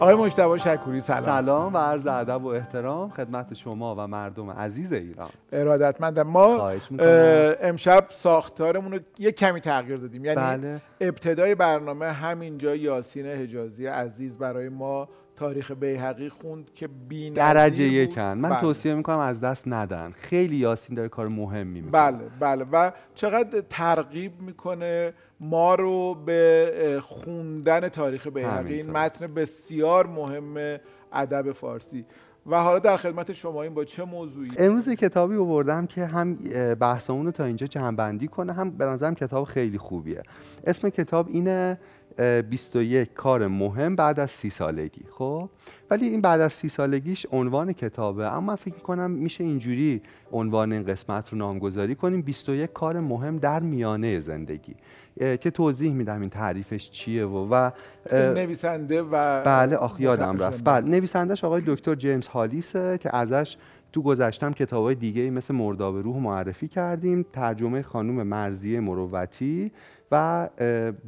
آقای مشتبه شکوری سلام سلام و عرض ادب و احترام خدمت شما و مردم عزیز ایران ارادتمند ما امشب ساختارمون رو یه کمی تغییر دادیم یعنی بله. ابتدای برنامه همینجا یاسین حجازی عزیز برای ما تاریخ بیهقی خوند که بی درجه یکن من بله. توصیه میکنم از دست ندن خیلی یاسین داره کار مهمی میکنه بله بله و چقدر ترغیب میکنه ما رو به خوندن تاریخ بیهقی این متن بسیار مهم ادب فارسی و حالا در خدمت شما این با چه موضوعی امروز کتابی آوردم که هم بحثمون رو تا اینجا بندی کنه هم به نظرم کتاب خیلی خوبیه اسم کتاب اینه 21 کار مهم بعد از سی سالگی خب ولی این بعد از سی سالگیش عنوان کتابه اما من فکر کنم میشه اینجوری عنوان این قسمت رو نامگذاری کنیم 21 کار مهم در میانه زندگی که توضیح میدم این تعریفش چیه و و نویسنده و بله آخ یادم بله. رفت بله نویسندهش آقای دکتر جیمز هالیسه که ازش تو گذشتم های دیگه مثل مرداب روح معرفی کردیم ترجمه خانم مرزیه مروتی و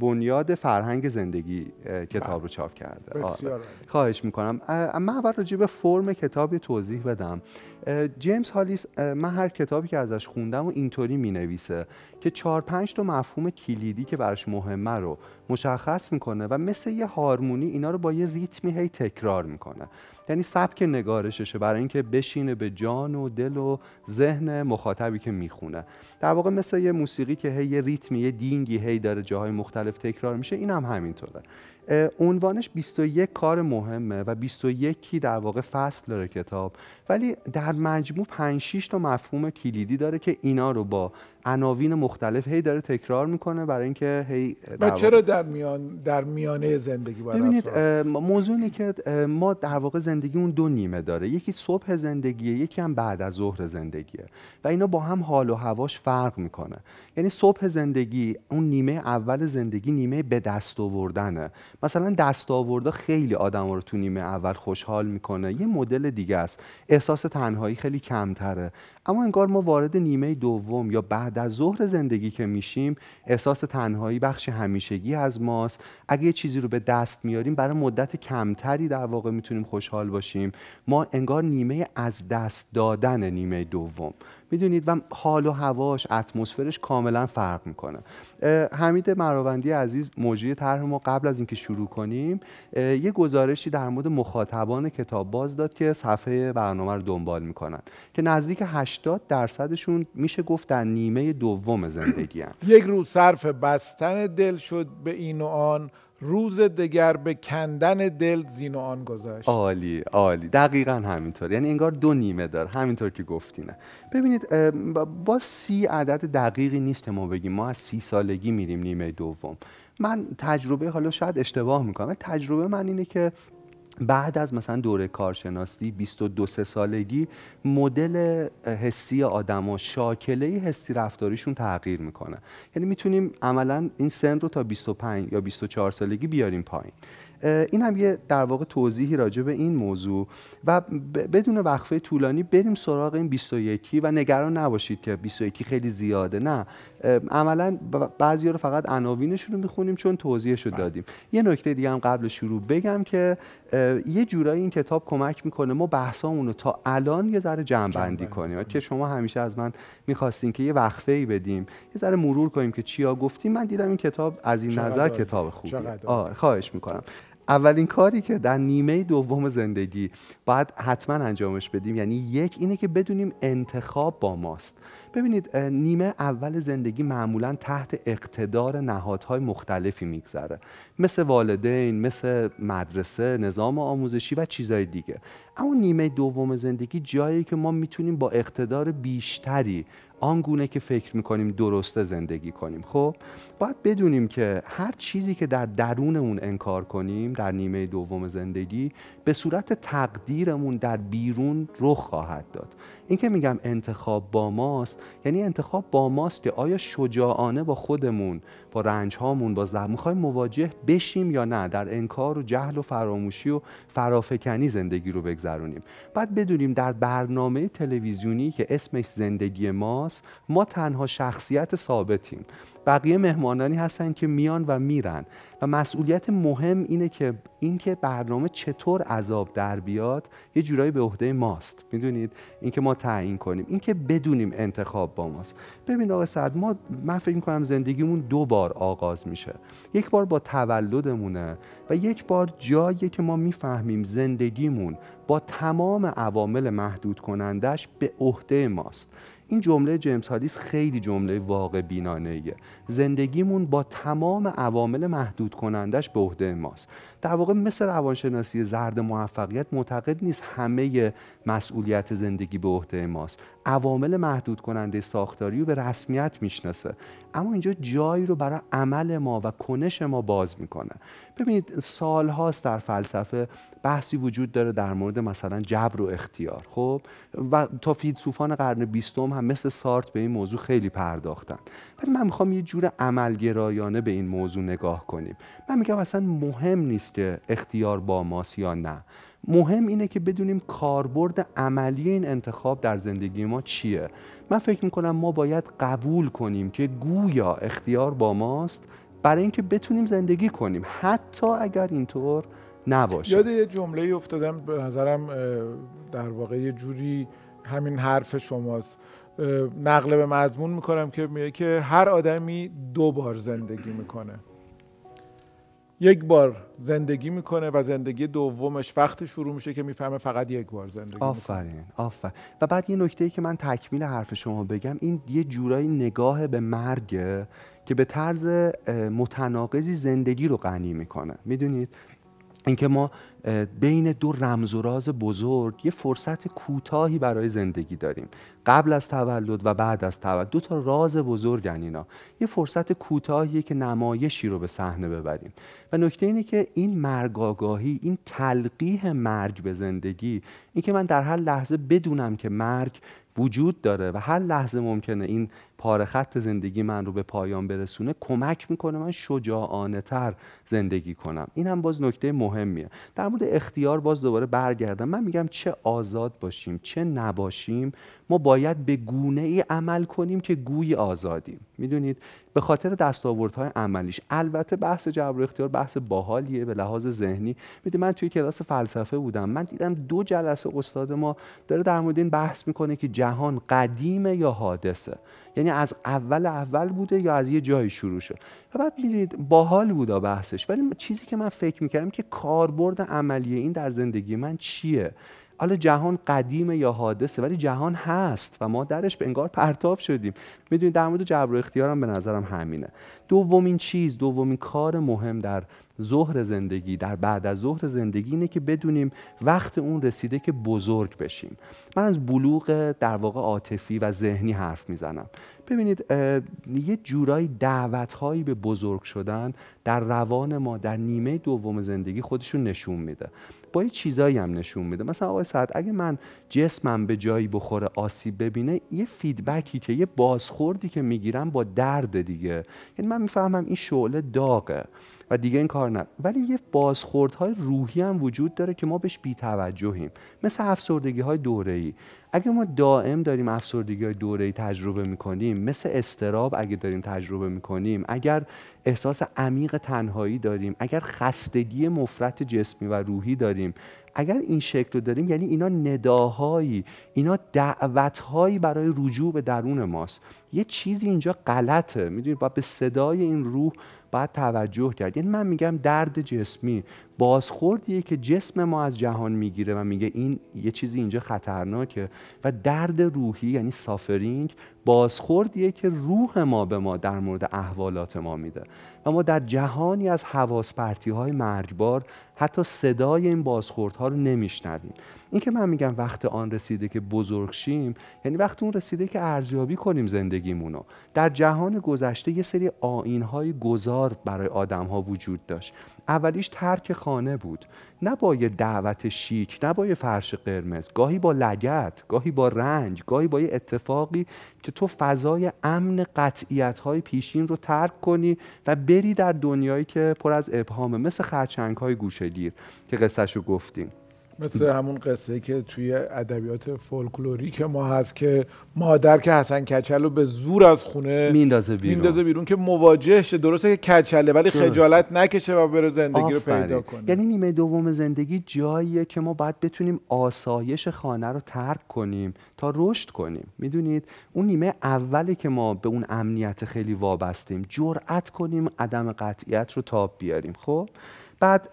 بنیاد فرهنگ زندگی کتاب رو چاپ کرده بسیار آره. خواهش میکنم من اول راجع به فرم کتابی توضیح بدم جیمز هالیس من هر کتابی که ازش خوندم و اینطوری مینویسه که چهار پنج تا مفهوم کلیدی که براش مهمه رو مشخص میکنه و مثل یه هارمونی اینا رو با یه ریتمی هی تکرار میکنه یعنی سبک نگارششه برای اینکه بشینه به جان و دل و ذهن مخاطبی که میخونه در واقع مثل یه موسیقی که هی یه ریتمی یه دینگی هی داره جاهای مختلف تکرار میشه این هم همینطوره عنوانش 21 کار مهمه و 21 کی در واقع فصل داره کتاب ولی در مجموع 5 تا مفهوم کلیدی داره که اینا رو با عناوین مختلف هی داره تکرار میکنه برای اینکه هی در... چرا در میان در میانه زندگی باید ببینید موضوع اینه که ما در واقع زندگی اون دو نیمه داره یکی صبح زندگیه یکی هم بعد از ظهر زندگیه و اینا با هم حال و هواش فرق میکنه یعنی صبح زندگی اون نیمه اول زندگی نیمه به دست آوردنه مثلا دست خیلی آدم رو تو نیمه اول خوشحال میکنه یه مدل دیگه است احساس تنهایی خیلی کمتره اما انگار ما وارد نیمه دوم یا بعد از ظهر زندگی که میشیم احساس تنهایی بخش همیشگی از ماست اگه یه چیزی رو به دست میاریم برای مدت کمتری در واقع میتونیم خوشحال باشیم ما انگار نیمه از دست دادن نیمه دوم میدونید و حال و هواش اتمسفرش کاملا فرق میکنه حمید مراوندی عزیز موجی طرح ما قبل از اینکه شروع کنیم یه گزارشی در مورد مخاطبان کتاب باز داد که صفحه برنامه رو دنبال میکنن که نزدیک 80 درصدشون میشه گفت در نیمه دوم زندگی یک روز صرف بستن دل شد به این و آن روز دگر به کندن دل زین و آن گذشت عالی عالی دقیقا همینطور یعنی انگار دو نیمه دار همینطور که گفتینه ببینید با سی عدد دقیقی نیست ما بگیم ما از سی سالگی میریم نیمه دوم من تجربه حالا شاید اشتباه میکنم تجربه من اینه که بعد از مثلا دوره کارشناسی 22 سه سالگی مدل حسی آدما شاکله حسی رفتاریشون تغییر میکنه یعنی میتونیم عملا این سن رو تا 25 یا 24 سالگی بیاریم پایین این هم یه در واقع توضیحی راجع به این موضوع و بدون وقفه طولانی بریم سراغ این 21 و نگران نباشید که 21 خیلی زیاده نه عملا بعضی رو فقط عناوینشون رو میخونیم چون توضیحش رو بله. دادیم یه نکته دیگه هم قبل شروع بگم که یه جورایی این کتاب کمک میکنه ما بحثامون رو تا الان یه ذره بندی کنیم که شما همیشه از من میخواستین که یه وقفه ای بدیم یه ذره مرور کنیم که چیا گفتیم من دیدم این کتاب از این نظر کتاب خوبی آره، خواهش میکنم اولین کاری که در نیمه دوم زندگی باید حتما انجامش بدیم یعنی یک اینه که بدونیم انتخاب با ماست ببینید نیمه اول زندگی معمولا تحت اقتدار نهادهای مختلفی میگذره مثل والدین مثل مدرسه نظام آموزشی و چیزهای دیگه اما نیمه دوم زندگی جایی که ما میتونیم با اقتدار بیشتری آنگونه که فکر میکنیم درسته زندگی کنیم خب باید بدونیم که هر چیزی که در درونمون انکار کنیم در نیمه دوم زندگی به صورت تقدیرمون در بیرون رخ خواهد داد این که میگم انتخاب با ماست یعنی انتخاب با ماست که آیا شجاعانه با خودمون با هامون با زخم میخوایم مواجه بشیم یا نه در انکار و جهل و فراموشی و فرافکنی زندگی رو بگذرونیم باید بدونیم در برنامه تلویزیونی که اسمش زندگی ماست ما تنها شخصیت ثابتیم بقیه مهمانانی هستن که میان و میرن و مسئولیت مهم اینه که اینکه برنامه چطور عذاب در بیاد یه جورایی به عهده ماست میدونید اینکه ما تعیین کنیم اینکه بدونیم انتخاب با ماست ببین آقا سعد ما من فکر میکنم زندگیمون دو بار آغاز میشه یک بار با تولدمونه و یک بار جایی که ما میفهمیم زندگیمون با تمام عوامل محدود کنندش به عهده ماست این جمله جیمز هادیس خیلی جمله واقع بینانه زندگیمون با تمام عوامل محدود کنندش به عهده ماست در واقع مثل روانشناسی زرد موفقیت معتقد نیست همه مسئولیت زندگی به عهده ماست عوامل محدود کننده ساختاری رو به رسمیت میشناسه اما اینجا جایی رو برای عمل ما و کنش ما باز میکنه ببینید سالهاست در فلسفه بحثی وجود داره در مورد مثلا جبر و اختیار خب و تا فیلسوفان قرن بیستم هم مثل سارت به این موضوع خیلی پرداختن ولی من میخوام یه جور عملگرایانه به این موضوع نگاه کنیم من میگم اصلا مهم نیست که اختیار با ماست یا نه مهم اینه که بدونیم کاربرد عملی این انتخاب در زندگی ما چیه من فکر میکنم ما باید قبول کنیم که گویا اختیار با ماست برای اینکه بتونیم زندگی کنیم حتی اگر اینطور نباشه یاد یه جمله افتادم به نظرم در واقع یه جوری همین حرف شماست نقل به مضمون میکنم که میگه که هر آدمی دو بار زندگی میکنه یک بار زندگی میکنه و زندگی دومش وقتی شروع میشه که میفهمه فقط یک بار زندگی آفرین آفرین و بعد یه نکته ای که من تکمیل حرف شما بگم این یه جورایی نگاه به مرگ که به طرز متناقضی زندگی رو غنی میکنه میدونید اینکه ما بین دو رمز و راز بزرگ یه فرصت کوتاهی برای زندگی داریم قبل از تولد و بعد از تولد دو تا راز بزرگن اینا یه فرصت کوتاهی که نمایشی رو به صحنه ببریم و نکته اینه که این مرگاگاهی این تلقیح مرگ به زندگی این که من در هر لحظه بدونم که مرگ وجود داره و هر لحظه ممکنه این پاره خط زندگی من رو به پایان برسونه کمک میکنه من شجاعانه تر زندگی کنم این هم باز نکته مهمیه در مورد اختیار باز دوباره برگردم من میگم چه آزاد باشیم چه نباشیم ما باید به گونه ای عمل کنیم که گوی آزادیم میدونید به خاطر دستاوردهای عملیش البته بحث جبر و اختیار بحث باحالیه به لحاظ ذهنی میدونید من توی کلاس فلسفه بودم من دیدم دو جلسه استاد ما داره در مورد این بحث میکنه که جهان قدیمه یا حادثه یعنی از اول اول بوده یا از یه جایی شروع شد و بعد میدونید باحال بودا بحثش ولی چیزی که من فکر میکردم که کاربرد عملی این در زندگی من چیه حالا جهان قدیم یا حادثه ولی جهان هست و ما درش به انگار پرتاب شدیم میدونید در مورد جبر و اختیارم به نظرم همینه دومین چیز دومین کار مهم در ظهر زندگی در بعد از ظهر زندگی اینه که بدونیم وقت اون رسیده که بزرگ بشیم من از بلوغ در واقع عاطفی و ذهنی حرف میزنم ببینید یه جورایی دعوت هایی به بزرگ شدن در روان ما در نیمه دوم زندگی خودشون نشون میده با یه چیزایی هم نشون میده مثلا آقای سعد اگه من جسمم به جایی بخوره آسیب ببینه یه فیدبکی که یه بازخوردی که میگیرم با درد دیگه یعنی من میفهمم این شعله داغه و دیگه این کار نه ولی یه بازخوردهای روحی هم وجود داره که ما بهش بیتوجهیم مثل افسردگی های اگه ما دائم داریم افسردگی های دوره تجربه کنیم مثل استراب اگه داریم تجربه کنیم اگر احساس عمیق تنهایی داریم اگر خستگی مفرت جسمی و روحی داریم اگر این شکل رو داریم یعنی اینا نداهایی اینا دعوتهایی برای رجوع به درون ماست یه چیزی اینجا غلطه میدونید باید به صدای این روح باید توجه کرد یعنی من میگم درد جسمی بازخوردیه که جسم ما از جهان میگیره و میگه این یه چیزی اینجا خطرناکه و درد روحی یعنی سافرینگ بازخوردیه که روح ما به ما در مورد احوالات ما میده و ما در جهانی از حواس های مرگبار حتی صدای این ها رو نمیشنویم این که من میگم وقت آن رسیده که بزرگ شیم یعنی وقت اون رسیده که ارزیابی کنیم زندگیمون در جهان گذشته یه سری های گذار برای آدم ها وجود داشت اولیش ترک خانه بود نه با یه دعوت شیک نه با یه فرش قرمز گاهی با لگت گاهی با رنج گاهی با یه اتفاقی که تو فضای امن قطعیت های پیشین رو ترک کنی و بری در دنیایی که پر از ابهامه مثل خرچنگ های گوشگیر که قصهش رو گفتیم مثل همون قصه که توی ادبیات فولکلوری که ما هست که مادر که حسن کچل رو به زور از خونه میندازه بیرون میندازه بیرون که مواجه شه درسته که کچله ولی خجالت نکشه و بره زندگی رو پیدا کنه یعنی نیمه دوم زندگی جاییه که ما باید بتونیم آسایش خانه رو ترک کنیم تا رشد کنیم میدونید اون نیمه اولی که ما به اون امنیت خیلی وابستیم جرأت کنیم عدم قطعیت رو تاب بیاریم خب بعد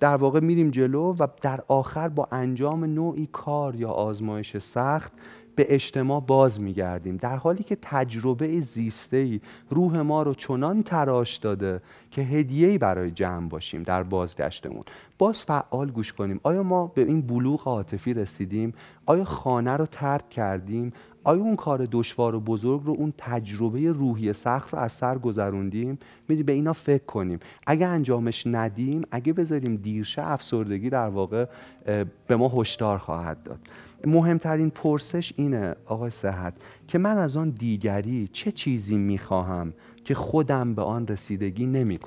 در واقع میریم جلو و در آخر با انجام نوعی کار یا آزمایش سخت به اجتماع باز میگردیم در حالی که تجربه زیسته ای روح ما رو چنان تراش داده که هدیه ای برای جمع باشیم در بازگشتمون باز فعال گوش کنیم آیا ما به این بلوغ عاطفی رسیدیم آیا خانه رو ترک کردیم آیا اون کار دشوار و بزرگ رو اون تجربه روحی سخت رو از سر گذروندیم میدی به اینا فکر کنیم اگه انجامش ندیم اگه بذاریم دیرشه افسردگی در واقع به ما هشدار خواهد داد مهمترین پرسش اینه آقای صحت که من از آن دیگری چه چیزی میخواهم که خودم به آن رسیدگی نمی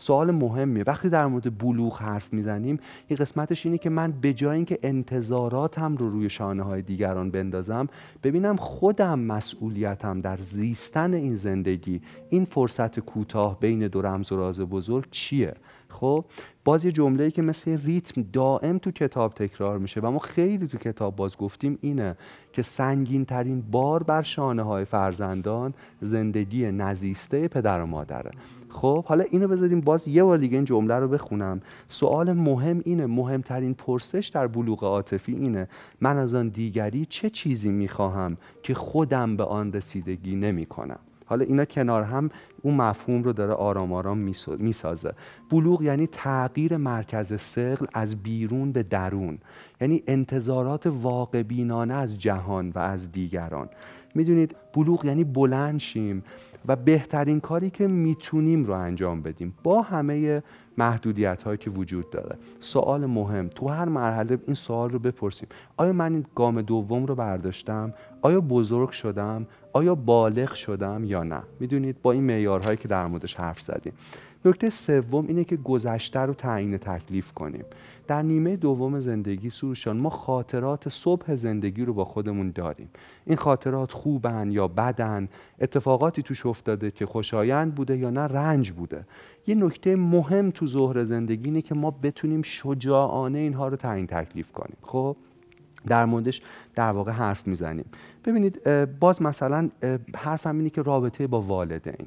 سوال مهمیه وقتی در مورد بلوغ حرف میزنیم این قسمتش اینه که من به جای اینکه انتظاراتم رو روی شانه های دیگران بندازم ببینم خودم مسئولیتم در زیستن این زندگی این فرصت کوتاه بین دو رمز و راز بزرگ چیه خب باز یه جمله‌ای که مثل ریتم دائم تو کتاب تکرار میشه و ما خیلی تو کتاب باز گفتیم اینه که سنگین ترین بار بر شانه های فرزندان زندگی نزیسته پدر و مادره خب حالا اینو بذاریم باز یه بار دیگه این جمله رو بخونم سوال مهم اینه مهمترین پرسش در بلوغ عاطفی اینه من از آن دیگری چه چیزی میخواهم که خودم به آن رسیدگی نمیکنم حالا اینا کنار هم اون مفهوم رو داره آرام آرام میسازه بلوغ یعنی تغییر مرکز سقل از بیرون به درون یعنی انتظارات واقع بینانه از جهان و از دیگران میدونید بلوغ یعنی بلند شیم و بهترین کاری که میتونیم رو انجام بدیم با همه محدودیت هایی که وجود داره سوال مهم تو هر مرحله این سوال رو بپرسیم آیا من این گام دوم رو برداشتم آیا بزرگ شدم آیا بالغ شدم یا نه میدونید با این معیارهایی که در موردش حرف زدیم نکته سوم اینه که گذشته رو تعیین تکلیف کنیم در نیمه دوم زندگی سروشان ما خاطرات صبح زندگی رو با خودمون داریم این خاطرات خوبن یا بدن اتفاقاتی توش افتاده که خوشایند بوده یا نه رنج بوده یه نکته مهم تو ظهر زندگی اینه که ما بتونیم شجاعانه اینها رو تعیین تکلیف کنیم خب در موردش در واقع حرف میزنیم ببینید باز مثلا حرفم اینه که رابطه با والدین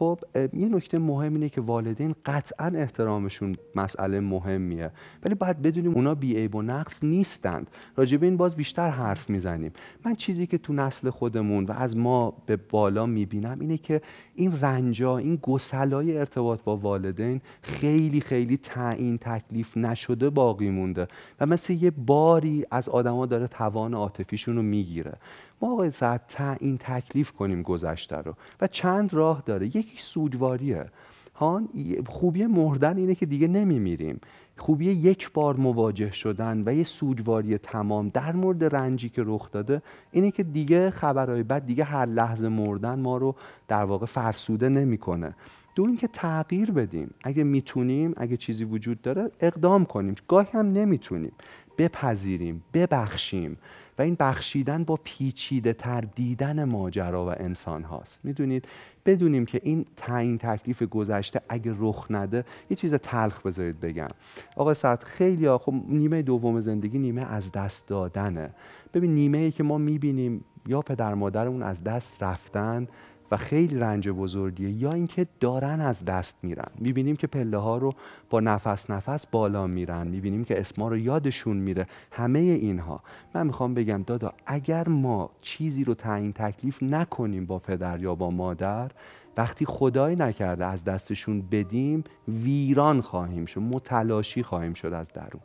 خب یه نکته مهم اینه که والدین قطعا احترامشون مسئله مهمیه ولی باید بدونیم اونا بیعیب و نقص نیستند راجبه این باز بیشتر حرف میزنیم من چیزی که تو نسل خودمون و از ما به بالا میبینم اینه که این رنجا این گسلای ارتباط با والدین خیلی خیلی تعیین تکلیف نشده باقی مونده و مثل یه باری از آدما داره توان عاطفیشون رو میگیره ما آقای تا این تکلیف کنیم گذشته رو و چند راه داره یکی سودواریه هان خوبی مردن اینه که دیگه نمیمیریم خوبی یک بار مواجه شدن و یه سودواری تمام در مورد رنجی که رخ داده اینه که دیگه خبرهای بد دیگه هر لحظه مردن ما رو در واقع فرسوده نمیکنه دو اینکه تغییر بدیم اگه میتونیم اگه چیزی وجود داره اقدام کنیم گاهی هم نمیتونیم بپذیریم ببخشیم و این بخشیدن با پیچیده تر دیدن ماجرا و انسان هاست میدونید بدونیم که این تعیین تکلیف گذشته اگه رخ نده یه چیز تلخ بذارید بگم آقا سعد خیلی ها خب نیمه دوم زندگی نیمه از دست دادنه ببین نیمه ای که ما میبینیم یا پدر مادرمون از دست رفتن و خیلی رنج بزرگیه یا اینکه دارن از دست میرن میبینیم که پله ها رو با نفس نفس بالا میرن میبینیم که اسما رو یادشون میره همه اینها من میخوام بگم دادا اگر ما چیزی رو تعیین تکلیف نکنیم با پدر یا با مادر وقتی خدای نکرده از دستشون بدیم ویران خواهیم شد متلاشی خواهیم شد از درون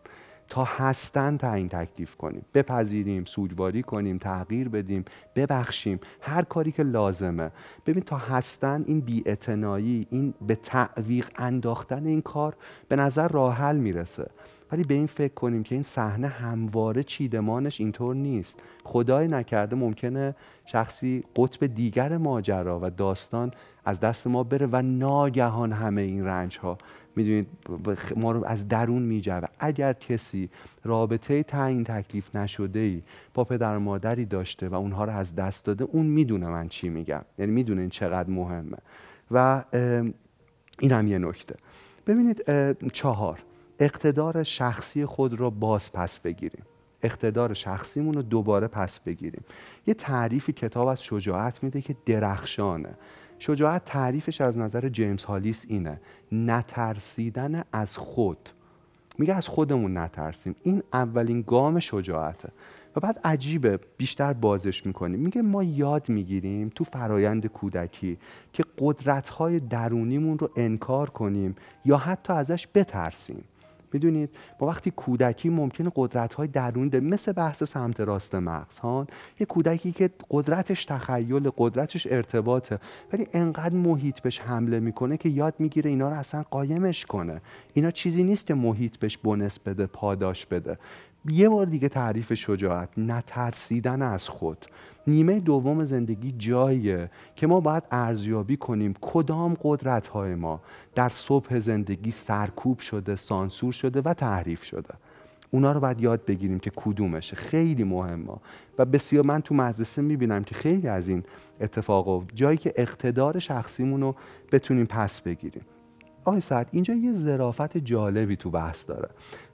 تا هستن تعیین تکلیف کنیم بپذیریم سوگواری کنیم تغییر بدیم ببخشیم هر کاری که لازمه ببین تا هستن این بیاعتنایی این به تعویق انداختن این کار به نظر راه حل میرسه ولی به این فکر کنیم که این صحنه همواره چیدمانش اینطور نیست خدای نکرده ممکنه شخصی قطب دیگر ماجرا و داستان از دست ما بره و ناگهان همه این رنج ها میدونید ما رو از درون میجوه اگر کسی رابطه تعیین تکلیف نشده ای با پدر و مادری داشته و اونها رو از دست داده اون میدونه من چی میگم یعنی میدونه این چقدر مهمه و این هم یه نکته ببینید چهار اقتدار شخصی خود را باز پس بگیریم اقتدار شخصیمون رو دوباره پس بگیریم یه تعریفی کتاب از شجاعت میده که درخشانه شجاعت تعریفش از نظر جیمز هالیس اینه نترسیدن از خود میگه از خودمون نترسیم این اولین گام شجاعته و بعد عجیبه بیشتر بازش میکنیم میگه ما یاد میگیریم تو فرایند کودکی که قدرتهای درونیمون رو انکار کنیم یا حتی ازش بترسیم میدونید با وقتی کودکی ممکنه قدرت های درونی ده مثل بحث سمت راست مغز ها یه کودکی که قدرتش تخیل قدرتش ارتباطه ولی انقدر محیط بهش حمله میکنه که یاد میگیره اینا رو اصلا قایمش کنه اینا چیزی نیست که محیط بهش بنس بده پاداش بده یه بار دیگه تعریف شجاعت نترسیدن از خود نیمه دوم زندگی جاییه که ما باید ارزیابی کنیم کدام قدرت های ما در صبح زندگی سرکوب شده سانسور شده و تعریف شده اونا رو باید یاد بگیریم که کدومشه خیلی مهمه و بسیار من تو مدرسه میبینم که خیلی از این اتفاق جایی که اقتدار شخصیمون رو بتونیم پس بگیریم آقای سعد اینجا یه ظرافت جالبی تو بحث داره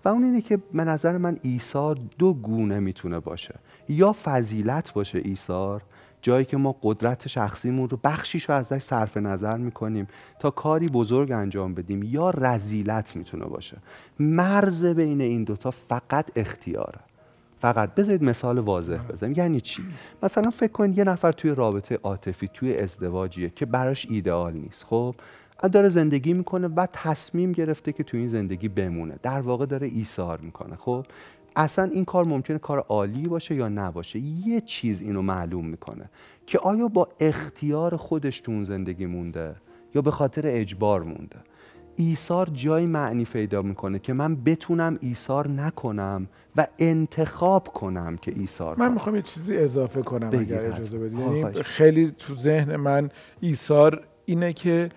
و اون اینه که به نظر من ایثار دو گونه میتونه باشه یا فضیلت باشه ایثار جایی که ما قدرت شخصیمون رو بخشیش رو ازش صرف نظر میکنیم تا کاری بزرگ انجام بدیم یا رزیلت میتونه باشه مرز بین این دوتا فقط اختیاره فقط بذارید مثال واضح بزنم یعنی چی مثلا فکر کنید یه نفر توی رابطه عاطفی توی ازدواجیه که براش ایدئال نیست خب داره زندگی میکنه و تصمیم گرفته که تو این زندگی بمونه در واقع داره ایثار میکنه خب اصلا این کار ممکنه کار عالی باشه یا نباشه یه چیز اینو معلوم میکنه که آیا با اختیار خودش تو اون زندگی مونده یا به خاطر اجبار مونده ایثار جای معنی پیدا میکنه که من بتونم ایثار نکنم و انتخاب کنم که ایثار من میخوام یه چیزی اضافه کنم اگر اجازه بدید یعنی خیلی تو ذهن من ایثار اینه که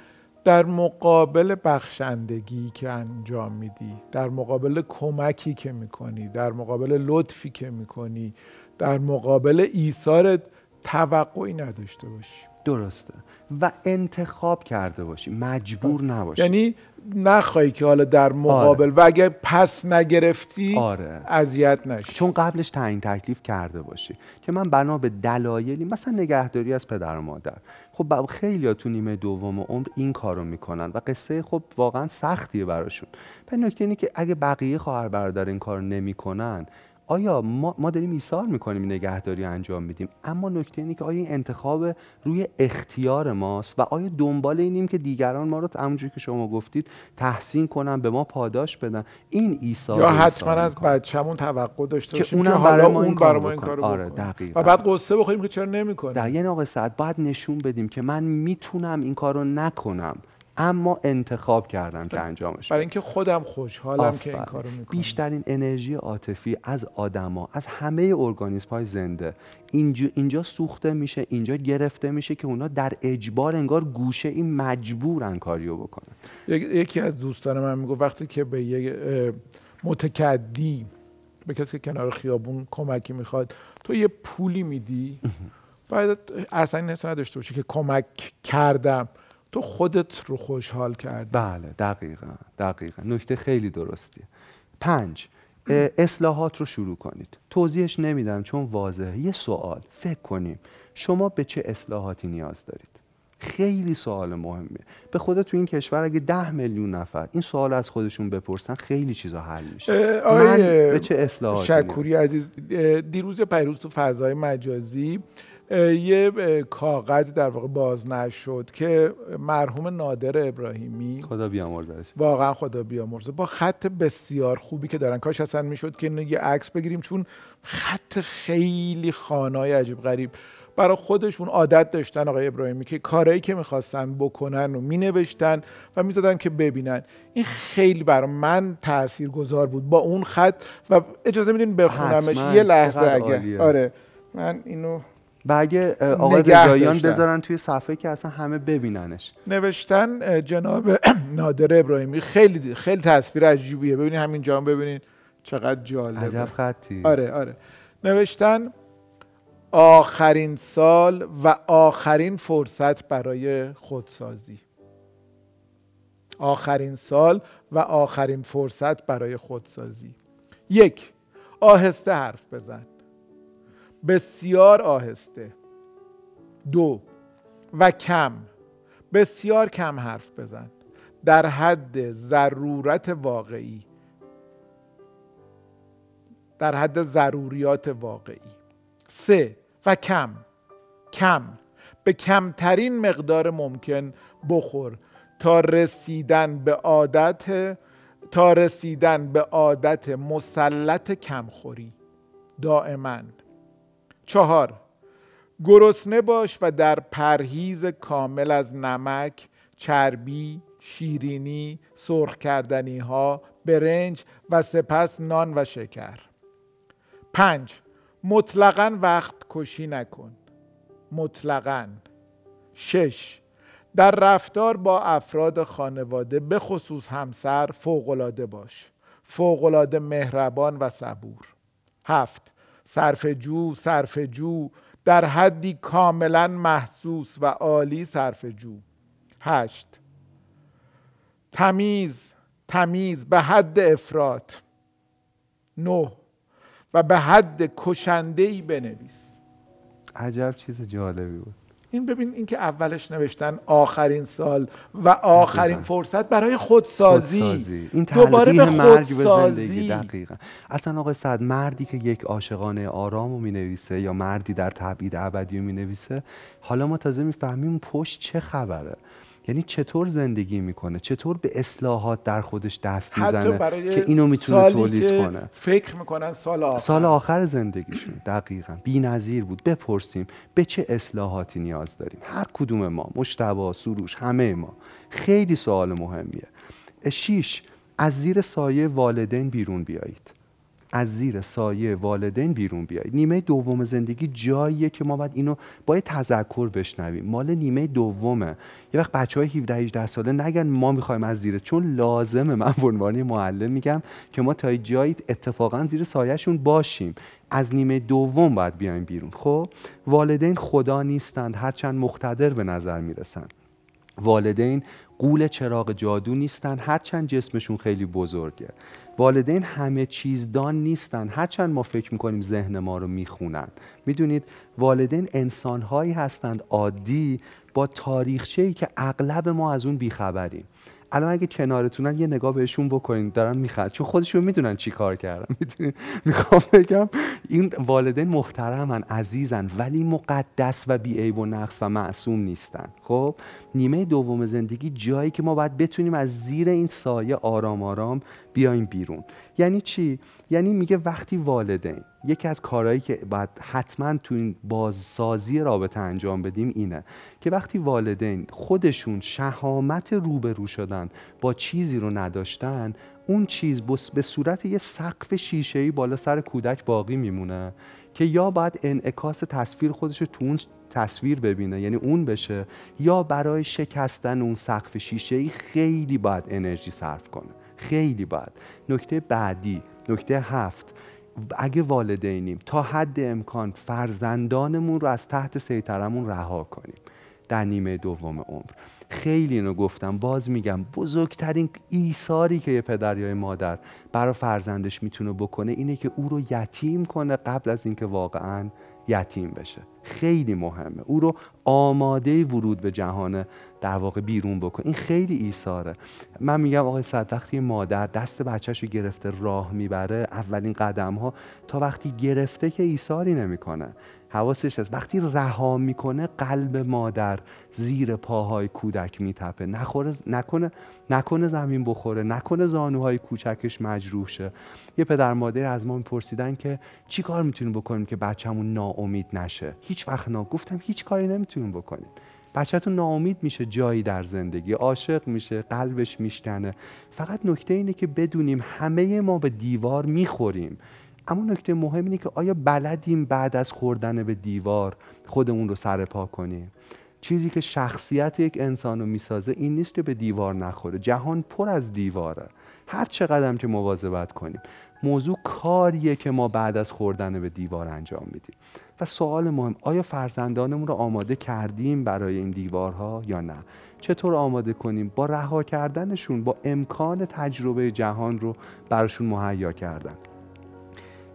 در مقابل بخشندگی که انجام میدی در مقابل کمکی که میکنی در مقابل لطفی که میکنی در مقابل ایثارت توقعی نداشته باشی درسته و انتخاب کرده باشی مجبور نباشی یعنی نخواهی که حالا در آره. مقابل آره. و اگه پس نگرفتی آره. اذیت آره. نشی چون قبلش تعیین تکلیف کرده باشی که من بنا به دلایلی مثلا نگهداری از پدر و مادر خب خیلی تو نیمه دوم عمر این کارو میکنن و قصه خب واقعا سختیه براشون به نکته اینه که اگه بقیه خواهر برادر این کار نمیکنن آیا ما, ما داریم ایثار میکنیم نگهداری انجام میدیم اما نکته اینه که آیا این انتخاب روی اختیار ماست و آیا دنبال اینیم که دیگران ما رو همونجوری که شما گفتید تحسین کنن به ما پاداش بدن این ایثار یا حتما از بچه‌مون توقع داشته باشیم که, اونم اون برای ما این کارو آره دقیقاً و بعد قصه بخوریم که چرا نمیکنه در یه آقای ساعت بعد نشون بدیم که من میتونم این کارو نکنم اما انتخاب کردم که خب. انجامش برای اینکه خودم خوشحالم که این کارو میکنم بیشترین انرژی عاطفی از آدما از همه ارگانیسم های زنده اینجا, اینجا سوخته میشه اینجا گرفته میشه که اونا در اجبار انگار گوشه این مجبورن کاریو بکنن یکی از دوستان من میگفت وقتی که به یک متکدی به کسی که کنار خیابون کمکی میخواد تو یه پولی میدی بعد اصلا این باشه که کمک کردم تو خودت رو خوشحال کردی بله دقیقا دقیقا نکته خیلی درستیه پنج اصلاحات رو شروع کنید توضیحش نمیدم چون واضحه یه سوال فکر کنیم شما به چه اصلاحاتی نیاز دارید خیلی سوال مهمه به خدا تو این کشور اگه ده میلیون نفر این سوال از خودشون بپرسن خیلی چیزا حل میشه من به چه اصلاحاتی شکوری عزیز دیروز پیروز تو فضای مجازی یه کاغذ در واقع باز نشد که مرحوم نادر ابراهیمی خدا بیامرزش واقعا خدا بیامرزه با خط بسیار خوبی که دارن کاش اصلا میشد که یه عکس بگیریم چون خط خیلی خانای عجیب غریب برای خودشون عادت داشتن آقای ابراهیمی که کارهایی که میخواستن بکنن و مینوشتن و میزدن که ببینن این خیلی برای من تأثیر گذار بود با اون خط و اجازه میدین بخونمش یه لحظه آره من اینو و اگه آقای رضاییان بذارن توی صفحه که اصلا همه ببیننش نوشتن جناب نادر ابراهیمی خیلی خیلی تصویر عجیبیه ببینید همین جام ببینید چقدر جالبه عجب خطی آره آره نوشتن آخرین سال و آخرین فرصت برای خودسازی آخرین سال و آخرین فرصت برای خودسازی یک آهسته حرف بزن بسیار آهسته دو و کم بسیار کم حرف بزن در حد ضرورت واقعی در حد ضروریات واقعی سه و کم کم به کمترین مقدار ممکن بخور تا رسیدن به عادت تا رسیدن به عادت مسلط کمخوری دائما چهار گرسنه باش و در پرهیز کامل از نمک، چربی، شیرینی، سرخ کردنی ها، برنج و سپس نان و شکر. پنج مطلقا وقت کشی نکن. مطلقا. شش در رفتار با افراد خانواده به خصوص همسر فوقلاده باش. فوقلاده مهربان و صبور. هفت صرف جو در حدی کاملا محسوس و عالی جو هشت تمیز تمیز به حد افراد نه و به حد کشندهی بنویس عجب چیز جالبی بود این ببین اینکه اولش نوشتن آخرین سال و آخرین فرصت برای خودسازی, خودسازی. این دوباره به مرگ به دقیقا اصلا آقای صد مردی که یک عاشقانه آرام رو می نویسه یا مردی در تبعید ابدی می نویسه حالا ما تازه میفهمیم پشت چه خبره یعنی چطور زندگی میکنه چطور به اصلاحات در خودش دست میزنه که اینو میتونه تولید کنه فکر میکنن سال آخر سال آخر زندگیشون دقیقا نظیر بود بپرسیم به چه اصلاحاتی نیاز داریم هر کدوم ما مشتبا سروش همه ما خیلی سوال مهمیه شیش از زیر سایه والدین بیرون بیایید از زیر سایه والدین بیرون بیاید. نیمه دوم زندگی جاییه که ما باید اینو با تذکر بشنویم مال نیمه دومه یه وقت بچه های 17 18 ساله نگن ما میخوایم از زیره چون لازمه من به عنوان معلم میگم که ما تا جایی اتفاقا زیر سایهشون باشیم از نیمه دوم باید بیایم بیرون خب والدین خدا نیستند هرچند مقتدر به نظر میرسند والدین قول چراغ جادو نیستن هرچند جسمشون خیلی بزرگه والدین همه چیزدان نیستن هرچند ما فکر میکنیم ذهن ما رو میخونن میدونید والدین انسانهایی هستند عادی با تاریخچه ای که اغلب ما از اون بیخبریم الان اگه کنارتونن یه نگاه بهشون بکنید دارن میخواد چون خودشون میدونن چی کار کردن میخوام بگم این والدین محترمن عزیزن ولی مقدس و بیعیب و نقص و معصوم نیستن خب نیمه دوم زندگی جایی که ما باید بتونیم از زیر این سایه آرام آرام بیایم بیرون یعنی چی یعنی میگه وقتی والدین یکی از کارهایی که باید حتما تو این بازسازی رابطه انجام بدیم اینه که وقتی والدین خودشون شهامت روبرو شدن با چیزی رو نداشتن اون چیز به صورت یه سقف ای بالا سر کودک باقی میمونه که یا باید انعکاس تصویر خودش رو تو اون تصویر ببینه یعنی اون بشه یا برای شکستن اون سقف شیشه ای خیلی باید انرژی صرف کنه خیلی باید نکته بعدی نکته هفت اگه والدینیم تا حد امکان فرزندانمون رو از تحت سیطرمون رها کنیم در نیمه دوم عمر خیلی اینو گفتم باز میگم بزرگترین ایثاری که یه پدر یا مادر برای فرزندش میتونه بکنه اینه که او رو یتیم کنه قبل از اینکه واقعا یتیم بشه خیلی مهمه او رو آماده ورود به جهان در واقع بیرون بکنه این خیلی ایثاره من میگم آقای صد مادر دست بچهش رو گرفته راه میبره اولین قدم ها تا وقتی گرفته که ایثاری نمیکنه حواسش هست وقتی رها میکنه قلب مادر زیر پاهای کودک میتپه نخوره نکنه نکنه زمین بخوره نکنه زانوهای کوچکش مجروح شه یه پدر مادر از ما میپرسیدن که چی کار میتونیم بکنیم که بچه‌مون ناامید نشه هیچ وقت نا گفتم هیچ کاری نمیتونیم بکنیم بچهتون ناامید میشه جایی در زندگی عاشق میشه قلبش میشتنه فقط نکته اینه که بدونیم همه ما به دیوار میخوریم اما نکته مهم اینه که آیا بلدیم بعد از خوردن به دیوار خودمون رو سرپا کنیم چیزی که شخصیت یک انسان رو میسازه این نیست که به دیوار نخوره جهان پر از دیواره هر چه قدم که مواظبت کنیم موضوع کاریه که ما بعد از خوردن به دیوار انجام میدیم و سوال مهم آیا فرزندانمون رو آماده کردیم برای این دیوارها یا نه چطور آماده کنیم با رها کردنشون با امکان تجربه جهان رو براشون مهیا کردن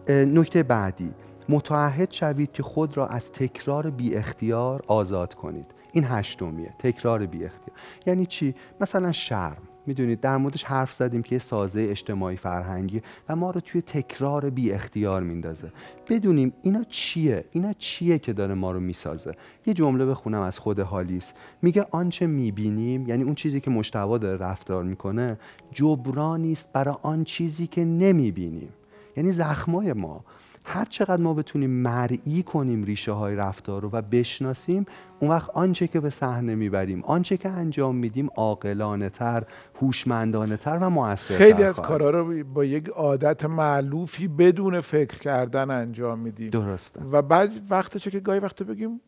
نکته بعدی متعهد شوید که خود را از تکرار بی اختیار آزاد کنید این هشتمیه تکرار بی اختیار یعنی چی مثلا شرم میدونید در موردش حرف زدیم که یه سازه اجتماعی فرهنگی و ما رو توی تکرار بی اختیار میندازه بدونیم اینا چیه اینا چیه که داره ما رو میسازه یه جمله بخونم از خود حالیس میگه آنچه میبینیم یعنی اون چیزی که مشتوا داره رفتار میکنه جبرانی است برای آن چیزی که نمیبینیم یعنی زخمای ما هر چقدر ما بتونیم مرئی کنیم ریشه های رفتار رو و بشناسیم اون وقت آنچه که به صحنه میبریم آنچه که انجام میدیم عاقلانه تر هوشمندانه تر و موثرتر خیلی از کارها رو با یک عادت معلوفی بدون فکر کردن انجام میدیم درسته و بعد وقتشه که گاهی وقت بگیم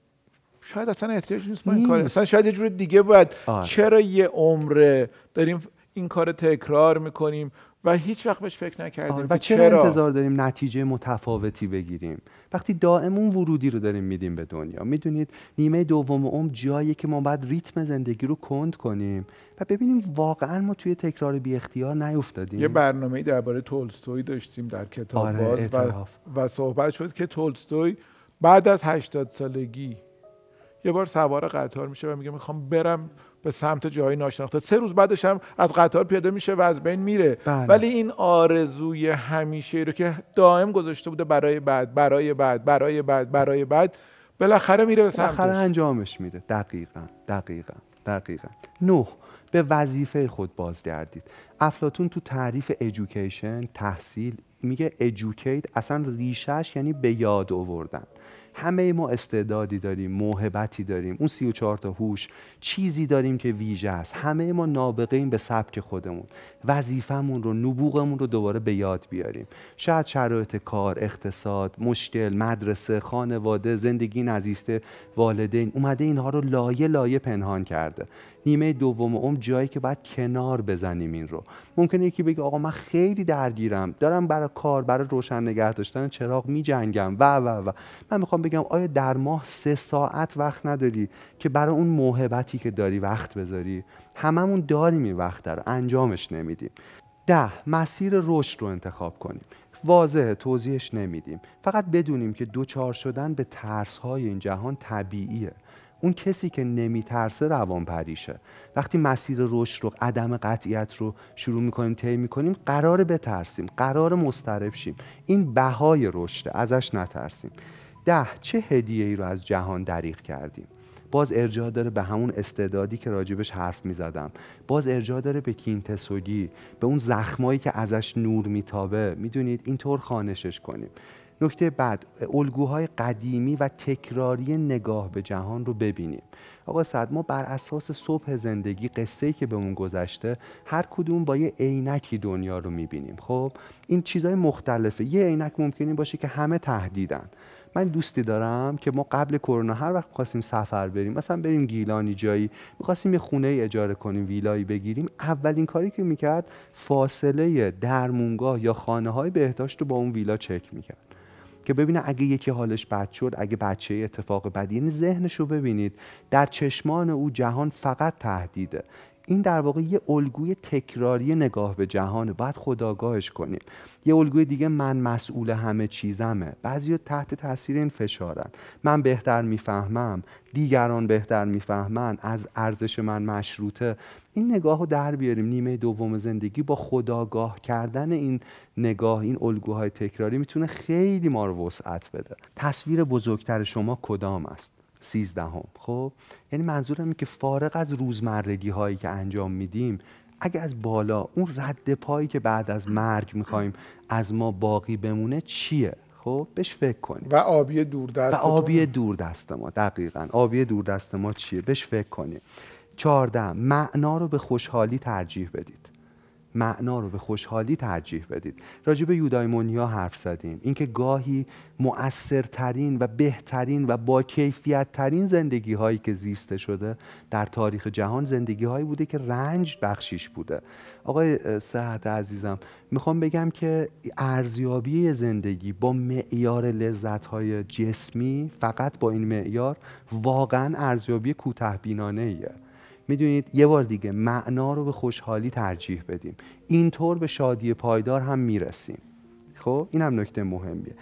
شاید اصلا احتیاج نیست ما این کار اصلا شاید یه جور دیگه باید آره. چرا یه عمره داریم این کار تکرار میکنیم و هیچ وقت بهش فکر نکردیم آره، و چرا, انتظار داریم نتیجه متفاوتی بگیریم وقتی دائم اون ورودی رو داریم میدیم به دنیا میدونید نیمه دوم عمر جایی که ما باید ریتم زندگی رو کند کنیم و ببینیم واقعا ما توی تکرار بی اختیار نیفتادیم یه برنامه درباره تولستوی داشتیم در کتاب آره، باز و, و صحبت شد که تولستوی بعد از 80 سالگی یه بار سوار قطار میشه و میگه میخوام برم به سمت جای ناشناخته سه روز بعدش هم از قطار پیاده میشه و از بین میره بله. ولی این آرزوی همیشه رو که دائم گذاشته بوده برای بعد برای بعد برای بعد برای بعد بالاخره میره به سمتش بالاخره انجامش میده دقیقا دقیقا دقیقا نه به وظیفه خود بازگردید افلاتون تو تعریف ادویکیشن تحصیل میگه ادویکیت اصلا ریشش یعنی به یاد آوردن همه ما استعدادی داریم موهبتی داریم اون سی و چهار تا هوش چیزی داریم که ویژه است همه ما نابغه به سبک خودمون وظیفمون رو نبوغمون رو دوباره به یاد بیاریم شاید شرایط کار اقتصاد مشکل مدرسه خانواده زندگی نزیسته والدین اومده اینها رو لایه لایه پنهان کرده نیمه دوم عمر جایی که باید کنار بزنیم این رو ممکنه یکی بگه آقا من خیلی درگیرم دارم برای کار برای روشن نگه داشتن چراغ میجنگم و و و من میخوام بگم آیا در ماه سه ساعت وقت نداری که برای اون موهبتی که داری وقت بذاری هممون داریم این وقت رو انجامش نمیدیم ده مسیر رشد رو انتخاب کنیم واضحه توضیحش نمیدیم فقط بدونیم که دوچار شدن به ترس های این جهان طبیعیه اون کسی که نمیترسه روان پریشه وقتی مسیر رشد رو عدم قطعیت رو شروع میکنیم طی میکنیم قرار بترسیم قرار مسترب شیم این بهای رشده، ازش نترسیم ده چه هدیه ای رو از جهان دریغ کردیم باز ارجاع داره به همون استعدادی که راجبش حرف می زدم باز ارجاع داره به کینتسوگی به اون زخمایی که ازش نور میتابه میدونید اینطور خانشش کنیم نکته بعد الگوهای قدیمی و تکراری نگاه به جهان رو ببینیم آقا صد ما بر اساس صبح زندگی قصه که به بهمون گذشته هر کدوم با یه عینکی دنیا رو میبینیم خب این چیزهای مختلفه یه عینک ممکنی باشه که همه تهدیدن من دوستی دارم که ما قبل کرونا هر وقت میخواستیم سفر بریم مثلا بریم گیلانی جایی میخواستیم یه خونه ای اجاره کنیم ویلایی بگیریم اولین کاری که میکرد فاصله درمونگاه یا خانه های بهداشت رو با اون ویلا چک میکرد که ببینه اگه یکی حالش بد شد اگه بچه اتفاق بدی یعنی ذهنش رو ببینید در چشمان او جهان فقط تهدیده این در واقع یه الگوی تکراری نگاه به جهانه باید خداگاهش کنیم یه الگوی دیگه من مسئول همه چیزمه بعضی تحت تاثیر این فشارن من بهتر میفهمم دیگران بهتر میفهمن از ارزش من مشروطه این نگاه رو در بیاریم نیمه دوم زندگی با خداگاه کردن این نگاه این الگوهای تکراری میتونه خیلی ما رو وسعت بده تصویر بزرگتر شما کدام است سیزدهم خب یعنی منظورم اینه که فارغ از روزمرگی هایی که انجام میدیم اگه از بالا اون رد پایی که بعد از مرگ میخوایم از ما باقی بمونه چیه خب بهش فکر کنیم و آبی دور دست آبی دور دست ما دقیقا آبی دور دست ما چیه بهش فکر کنیم چهارده معنا رو به خوشحالی ترجیح بدید معنا رو به خوشحالی ترجیح بدید راجع به یودایمونیا حرف زدیم اینکه گاهی مؤثرترین و بهترین و با کیفیت ترین زندگی هایی که زیسته شده در تاریخ جهان زندگی هایی بوده که رنج بخشیش بوده آقای صحت عزیزم میخوام بگم که ارزیابی زندگی با معیار لذت های جسمی فقط با این معیار واقعا ارزیابی کوتاه بینانه ایه میدونید یه بار دیگه معنا رو به خوشحالی ترجیح بدیم اینطور به شادی پایدار هم میرسیم خب این هم نکته مهمیه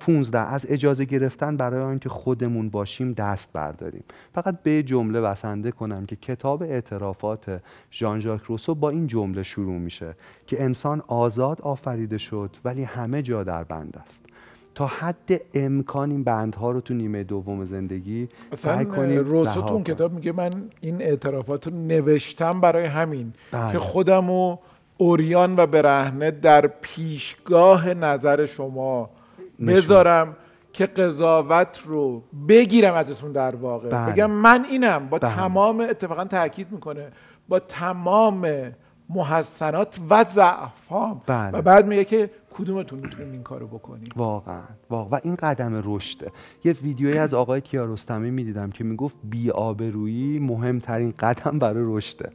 15 از اجازه گرفتن برای اینکه خودمون باشیم دست برداریم فقط به جمله بسنده کنم که کتاب اعترافات ژان ژاک روسو با این جمله شروع میشه که انسان آزاد آفریده شد ولی همه جا در بند است تا حد امکان این بندها رو تو نیمه دوم زندگی سعی کنیم روزتون کتاب میگه من این اعترافات رو نوشتم برای همین که بله. خودم و اوریان و برهنه در پیشگاه نظر شما بذارم که قضاوت رو بگیرم ازتون در واقع بله. بگم من اینم با بله. تمام اتفاقا تاکید میکنه با تمام محسنات و ضعف و بله. بعد میگه که کدومتون میتونیم این کارو بکنیم واقعا واقعا و این قدم رشده یه ویدیویی از آقای کیارستمی میدیدم که میگفت بی آبرویی مهمترین قدم برای رشده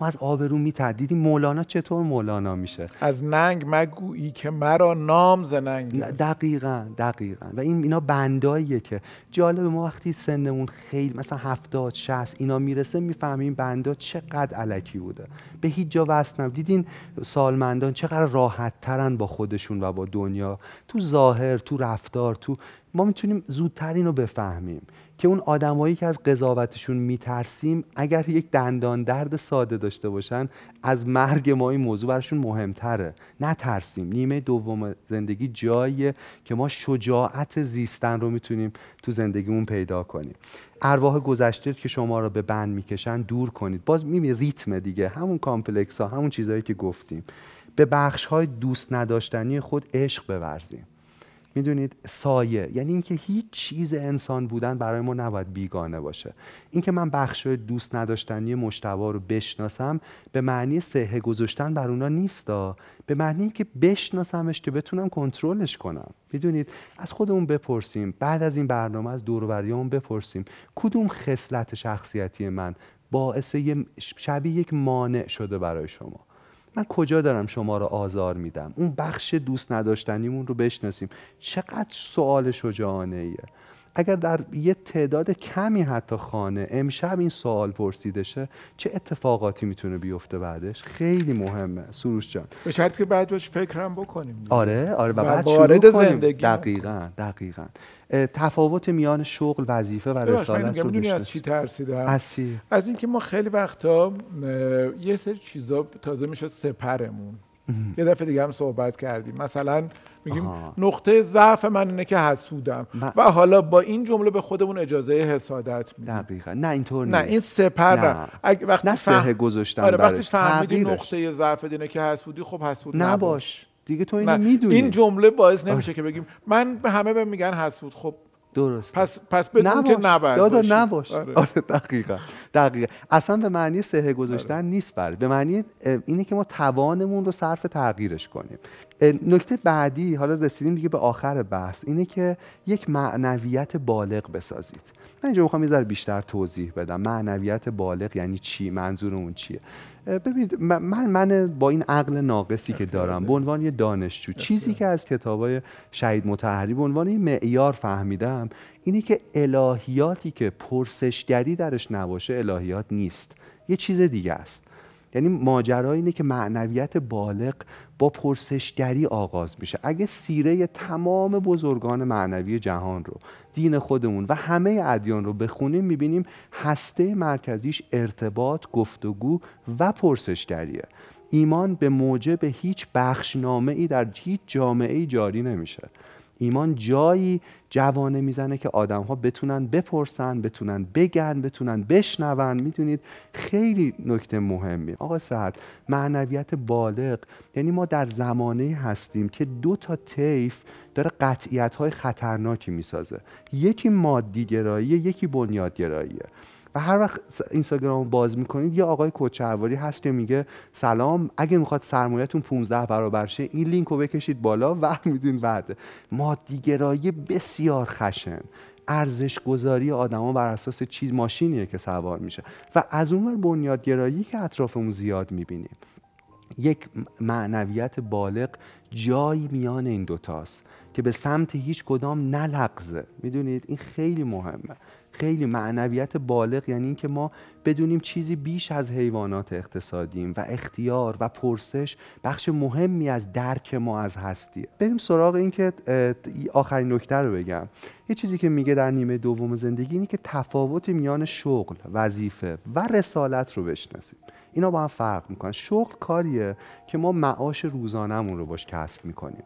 ما از آبرو میتر مولانا چطور مولانا میشه از ننگ مگویی که مرا نام زننگ دقیقا دقیقا و این اینا بنداییه که جالبه ما وقتی سنمون خیلی مثلا هفتاد شست اینا میرسه میفهمیم بندا چقدر علکی بوده به هیچ جا وصل دیدین سالمندان چقدر راحت ترن با خودشون و با دنیا تو ظاهر تو رفتار تو ما میتونیم زودتر اینو بفهمیم که اون آدمایی که از قضاوتشون میترسیم اگر یک دندان درد ساده داشته باشن از مرگ ما این موضوع براشون مهمتره نترسیم نیمه دوم زندگی جاییه که ما شجاعت زیستن رو میتونیم تو زندگیمون پیدا کنیم ارواح گذشته که شما را به بند میکشن دور کنید باز میبینید ریتم دیگه همون کامپلکس ها همون چیزهایی که گفتیم به بخش های دوست نداشتنی خود عشق بورزیم میدونید سایه یعنی اینکه هیچ چیز انسان بودن برای ما نباید بیگانه باشه اینکه من بخش دوست نداشتنی مشتوا رو بشناسم به معنی سهه گذاشتن بر اونا نیستا به معنی اینکه بشناسمش که بتونم کنترلش کنم میدونید از خودمون بپرسیم بعد از این برنامه از دوروریامون بپرسیم کدوم خصلت شخصیتی من باعث شبیه یک مانع شده برای شما من کجا دارم شما رو آزار میدم اون بخش دوست نداشتنیمون رو بشناسیم چقدر سوال شجاعانه ایه اگر در یه تعداد کمی حتی خانه امشب این سوال پرسیده شه چه اتفاقاتی میتونه بیفته بعدش خیلی مهمه سروش جان به شرط که بعدش فکرم بکنیم آره آره و بعد شروع کنیم. دقیقاً دقیقاً تفاوت میان شغل وظیفه و رسالت رو از چی ترسیدم از اینکه ما خیلی وقتا یه سری چیزا تازه میشه سپرمون یه دفعه دیگه هم صحبت کردیم مثلا میگیم نقطه ضعف من اینه که حسودم و حالا با این جمله به خودمون اجازه حسادت میدیم دقیقا نه اینطور نیست نه این سپر نه وقتی نه سه فهم... آره وقتی فهمیدی نقطه ضعف اینه که حسودی خب حسود نباش دیگه تو اینو میدونی این جمله باعث نمیشه که بگیم من به همه بهم میگن حسود خب درست پس پس بدون که نباید دادا نباش آره. آره دقیقا دقیقا اصلا به معنی سهه آره. گذاشتن نیست برای به معنی اینه که ما توانمون رو صرف تغییرش کنیم نکته بعدی حالا رسیدیم دیگه به آخر بحث اینه که یک معنویت بالغ بسازید من اینجا میخوام یه ذره بیشتر توضیح بدم معنویت بالغ یعنی چی منظور اون چیه ببینید من من با این عقل ناقصی که دارم به عنوان یه دانشجو چیزی که از کتابای شهید متحری به عنوان معیار فهمیدم اینه که الهیاتی که پرسشگری درش نباشه الهیات نیست یه چیز دیگه است یعنی ماجرا اینه که معنویت بالغ با پرسشگری آغاز میشه اگه سیره تمام بزرگان معنوی جهان رو دین خودمون و همه ادیان رو بخونیم میبینیم هسته مرکزیش ارتباط گفتگو و پرسشگریه ایمان به موجب هیچ بخشنامه ای در هیچ جامعه ای جاری نمیشه ایمان جایی جوانه میزنه که آدم ها بتونن بپرسن بتونن بگن بتونن بشنون میدونید خیلی نکته مهمی آقا سعد معنویت بالغ یعنی ما در زمانه هستیم که دو تا طیف داره قطعیت های خطرناکی میسازه یکی مادی یکی بنیاد گراییه و هر وقت اینستاگرام باز میکنید یه آقای کوچهرواری هست که میگه سلام اگه میخواد سرمایهتون 15 برابر شه این لینک رو بکشید بالا و میدین بعد مادیگرایی بسیار خشن ارزش گذاری آدما بر اساس چیز ماشینیه که سوار میشه و از اونور بنیادگرایی که اطرافمون زیاد میبینیم یک معنویت بالغ جایی میان این دوتاست که به سمت هیچ کدام نلغزه میدونید این خیلی مهمه خیلی معنویت بالغ یعنی اینکه ما بدونیم چیزی بیش از حیوانات اقتصادیم و اختیار و پرسش بخش مهمی از درک ما از هستیه بریم سراغ اینکه آخرین نکته رو بگم یه چیزی که میگه در نیمه دوم زندگی اینه که تفاوت میان شغل وظیفه و رسالت رو بشناسیم اینا با هم فرق میکنن شغل کاریه که ما معاش روزانهمون رو باش کسب میکنیم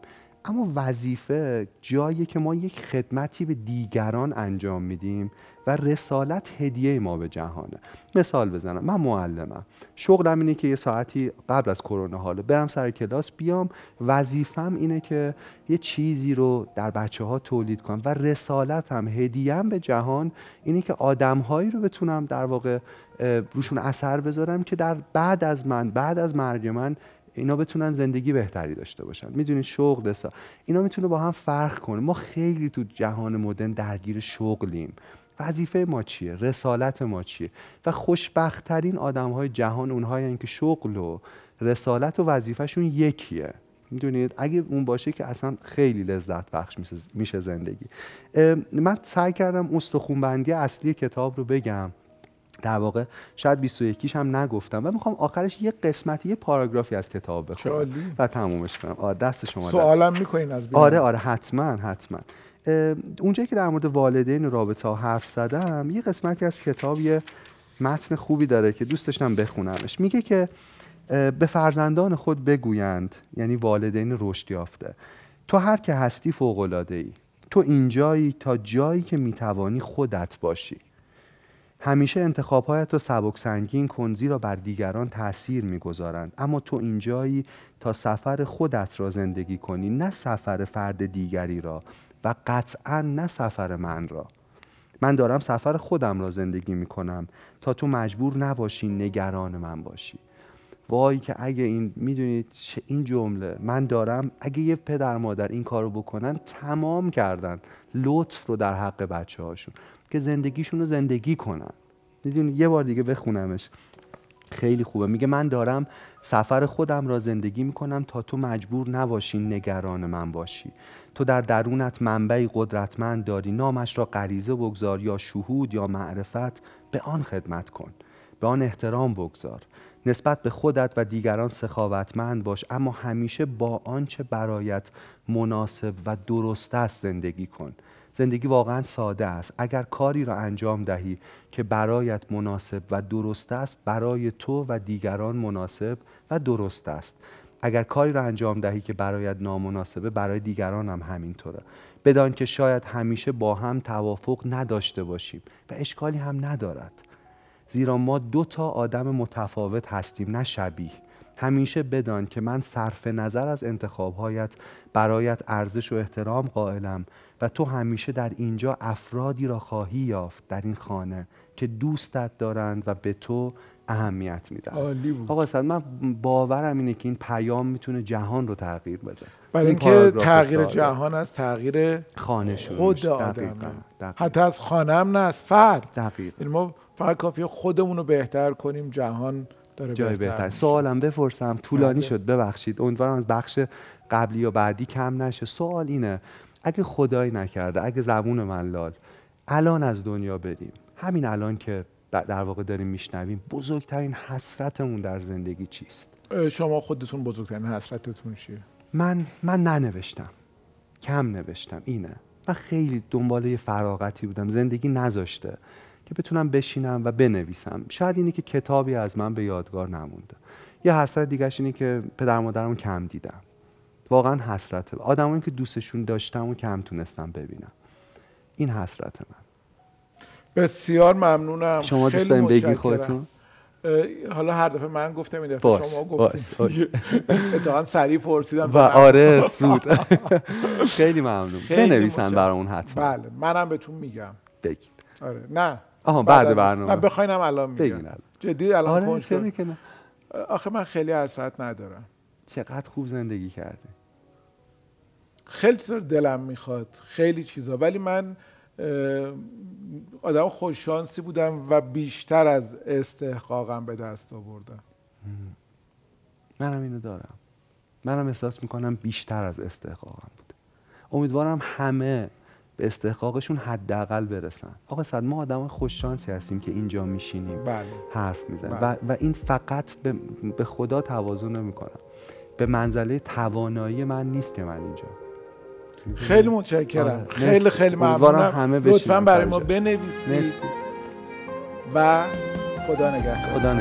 اما وظیفه جایی که ما یک خدمتی به دیگران انجام میدیم و رسالت هدیه ما به جهانه مثال بزنم من معلمم شغلم اینه که یه ساعتی قبل از کرونا حالا برم سر کلاس بیام وظیفم اینه که یه چیزی رو در بچه ها تولید کنم و رسالتم هدیم به جهان اینه که آدمهایی رو بتونم در واقع روشون اثر بذارم که در بعد از من بعد از مرگ من اینا بتونن زندگی بهتری داشته باشن میدونید شغل سا اینا میتونه با هم فرق کنه ما خیلی تو جهان مدرن درگیر شغلیم وظیفه ما چیه رسالت ما چیه و خوشبختترین آدم های جهان اونهایی که شغل و رسالت و وظیفهشون یکیه میدونید اگه اون باشه که اصلا خیلی لذت بخش میشه زندگی من سعی کردم استخونبندی اصلی کتاب رو بگم در واقع شاید 21 هم نگفتم و میخوام آخرش یه قسمتی یه پاراگرافی از کتاب بخونم و تمومش کنم آره دست شما سوالم میکنین از بیرون. آره آره حتما حتما اونجایی که در مورد والدین و رابطه ها حرف زدم یه قسمتی از کتاب یه متن خوبی داره که دوستش داشتم بخونمش میگه که به فرزندان خود بگویند یعنی والدین رشد یافته تو هر که هستی فوق ای تو اینجایی تا جایی که میتوانی خودت باشی همیشه انتخابهایت و سبک سنگین کنزی را بر دیگران تأثیر میگذارند اما تو اینجایی تا سفر خودت را زندگی کنی نه سفر فرد دیگری را و قطعا نه سفر من را من دارم سفر خودم را زندگی می تا تو مجبور نباشی نگران من باشی وای که اگه این میدونید این جمله من دارم اگه یه پدر مادر این کارو بکنن تمام کردن لطف رو در حق بچه هاشون که زندگیشون رو زندگی کنن میدونی یه بار دیگه بخونمش خیلی خوبه میگه من دارم سفر خودم را زندگی میکنم تا تو مجبور نباشی نگران من باشی تو در درونت منبعی قدرتمند داری نامش را غریزه بگذار یا شهود یا معرفت به آن خدمت کن به آن احترام بگذار نسبت به خودت و دیگران سخاوتمند باش اما همیشه با آنچه برایت مناسب و درست است زندگی کن زندگی واقعا ساده است اگر کاری را انجام دهی که برایت مناسب و درست است برای تو و دیگران مناسب و درست است اگر کاری را انجام دهی که برایت نامناسبه برای دیگران هم همینطوره بدان که شاید همیشه با هم توافق نداشته باشیم و اشکالی هم ندارد زیرا ما دو تا آدم متفاوت هستیم نه شبیه همیشه بدان که من صرف نظر از انتخابهایت برایت ارزش و احترام قائلم و تو همیشه در اینجا افرادی را خواهی یافت در این خانه که دوستت دارند و به تو اهمیت میدن آقا صد من باورم اینه که این پیام میتونه جهان رو تغییر بده برای اینکه تغییر جهان از تغییر خانه خود دقیقا. حتی از خانه هم نه از فرد دقیقا. یعنی ما فقط کافی خودمون رو بهتر کنیم جهان داره جای بهتر, سوالم بپرسم طولانی بله. شد ببخشید امیدوارم از بخش قبلی یا بعدی کم نشه سوال اینه اگه خدایی نکرده اگه زبون من لال الان از دنیا بریم همین الان که در واقع داریم میشنویم بزرگترین حسرتمون در زندگی چیست شما خودتون بزرگترین حسرتتون چیه من من ننوشتم کم نوشتم اینه من خیلی دنبال یه فراغتی بودم زندگی نذاشته که بتونم بشینم و بنویسم شاید اینه که کتابی از من به یادگار نمونده یه حسرت دیگه اینه که پدر مادرم کم دیدم واقعا حسرته آدمایی که دوستشون داشتم و کم تونستم ببینم این حسرت من بسیار ممنونم شما دوست دارین بگی خودتون حالا هر دفعه من گفتم این دفعه شما گفتین اتحان سریع پرسیدم و آره سود خیلی ممنون بنویسن اون حتما بله منم بهتون میگم بگید آره نه آها بعد برنامه من بخواینم الان میگم جدی الان آره آخه من خیلی حسرت ندارم چقدر خوب زندگی کردی خیلی دلم میخواد خیلی چیزا ولی من آدم خوششانسی بودم و بیشتر از استحقاقم به دست آوردم منم اینو دارم منم احساس میکنم بیشتر از استحقاقم بود امیدوارم همه به استحقاقشون حداقل برسن آقا صد ما آدم خوششانسی هستیم که اینجا میشینیم بله. حرف میزنیم بله. و, این فقط به, خدا توازن نمیکنم به منزله توانایی من نیست که من اینجا خیلی متشکرم آره. خیلی خیلی ممنونم لطفا برای ما بنویسید و خدا نگهدار